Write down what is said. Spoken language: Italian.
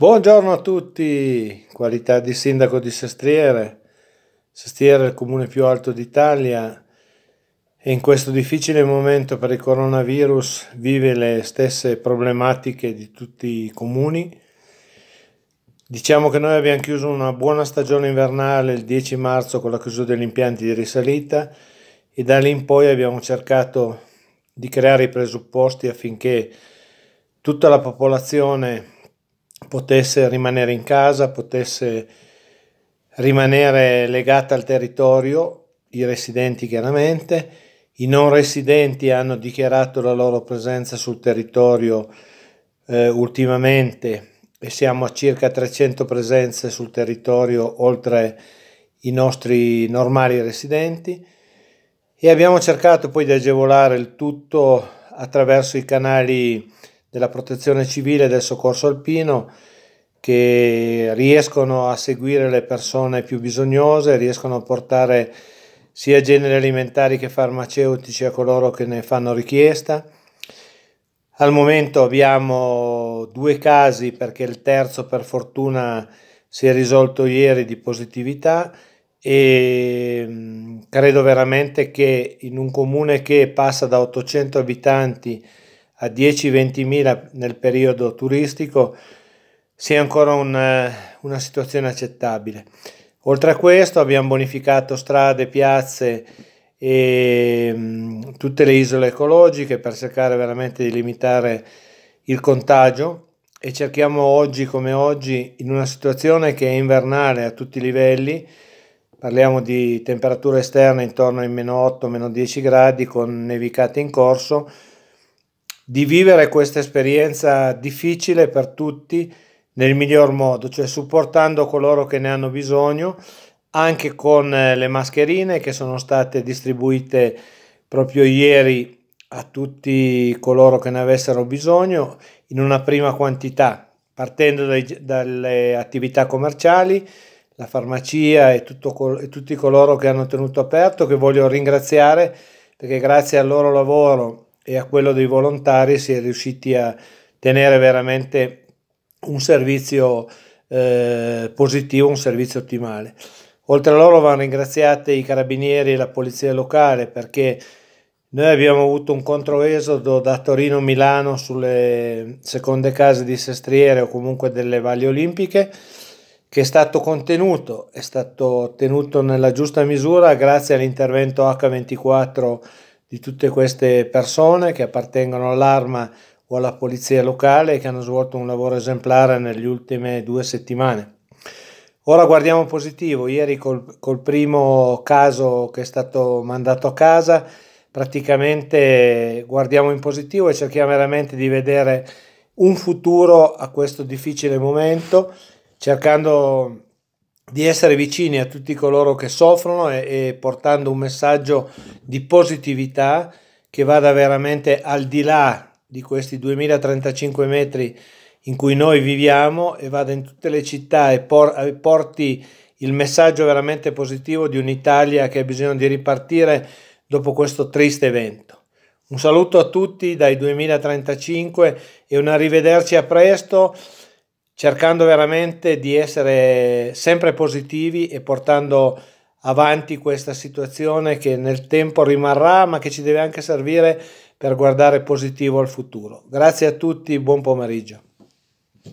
Buongiorno a tutti, qualità di sindaco di Sestriere. Sestriere è il comune più alto d'Italia e in questo difficile momento per il coronavirus vive le stesse problematiche di tutti i comuni. Diciamo che noi abbiamo chiuso una buona stagione invernale il 10 marzo con la chiusura degli impianti di risalita e da lì in poi abbiamo cercato di creare i presupposti affinché tutta la popolazione potesse rimanere in casa, potesse rimanere legata al territorio, i residenti chiaramente, i non residenti hanno dichiarato la loro presenza sul territorio eh, ultimamente e siamo a circa 300 presenze sul territorio oltre i nostri normali residenti e abbiamo cercato poi di agevolare il tutto attraverso i canali della protezione civile e del soccorso alpino che riescono a seguire le persone più bisognose, riescono a portare sia generi alimentari che farmaceutici a coloro che ne fanno richiesta. Al momento abbiamo due casi perché il terzo per fortuna si è risolto ieri di positività e mm, credo veramente che in un comune che passa da 800 abitanti a 10-20 mila nel periodo turistico sia ancora un, eh, una situazione accettabile. Oltre a questo abbiamo bonificato strade, piazze e mh, mm, tutte le isole ecologiche per cercare veramente di limitare il contagio e cerchiamo oggi come oggi in una situazione che è invernale a tutti i livelli, parliamo di temperature esterne intorno ai meno 8, meno 10 gradi con nevicate in corso, di vivere questa esperienza difficile per tutti nel miglior modo, cioè supportando coloro che ne hanno bisogno, anche con eh, le mascherine che sono state distribuite proprio ieri a tutti coloro che ne avessero bisogno in una prima quantità, partendo dai, dalle attività commerciali, la farmacia e, tutto, e tutti coloro che hanno tenuto aperto, che voglio ringraziare perché grazie al loro lavoro e a quello dei volontari si è riusciti a tenere veramente un servizio eh, positivo, un servizio ottimale. Oltre a loro vanno ringraziati i carabinieri e la polizia locale perché noi abbiamo avuto un controesodo da Torino-Milano sulle seconde case di sestriere o comunque delle valli olimpiche che è stato contenuto, è stato tenuto nella giusta misura grazie all'intervento H24 di tutte queste persone che appartengono all'arma o alla polizia locale che hanno svolto un lavoro esemplare nelle ultime due settimane. Ora guardiamo positivo, ieri col, col primo caso che è stato mandato a casa praticamente guardiamo in positivo e cerchiamo veramente di vedere un futuro a questo difficile momento cercando di essere vicini a tutti coloro che soffrono e, e, portando un messaggio di positività che vada veramente al di là di questi 2035 metri in cui noi viviamo e vada in tutte le città e, por, e porti il messaggio veramente positivo di un'Italia che ha bisogno di ripartire dopo questo triste evento. Un saluto a tutti dai 2035 e un arrivederci a presto cercando veramente di essere sempre positivi e portando avanti questa situazione che nel tempo rimarrà, ma che ci deve anche servire per guardare positivo al futuro. Grazie a tutti, buon pomeriggio.